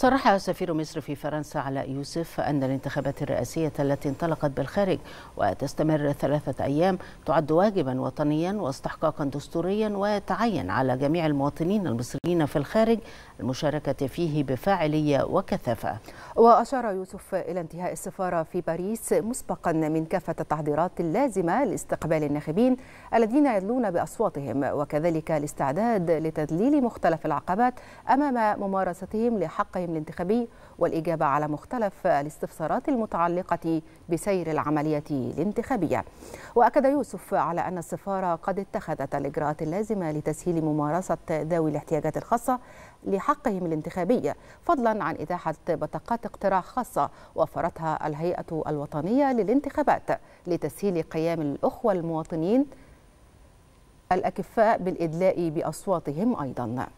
صرح سفير مصر في فرنسا علاء يوسف أن الانتخابات الرئاسية التي انطلقت بالخارج وتستمر ثلاثة أيام تعد واجبا وطنيا واستحقاقا دستوريا وتعين على جميع المواطنين المصريين في الخارج المشاركة فيه بفاعلية وكثافة وأشار يوسف إلى انتهاء السفارة في باريس مسبقا من كافة التحضيرات اللازمة لاستقبال الناخبين الذين يدلون بأصواتهم وكذلك الاستعداد لتذليل مختلف العقبات أمام ممارستهم لحقهم الانتخابي والإجابة على مختلف الاستفسارات المتعلقة بسير العملية الانتخابية وأكد يوسف على أن السفارة قد اتخذت الإجراءات اللازمة لتسهيل ممارسة ذوي الاحتياجات الخاصة لحقهم الانتخابي فضلا عن إتاحة بطاقات لائحة اقتراع خاصة وفرتها الهيئة الوطنية للانتخابات لتسهيل قيام الأخوة المواطنين الأكفاء بالإدلاء بأصواتهم أيضاً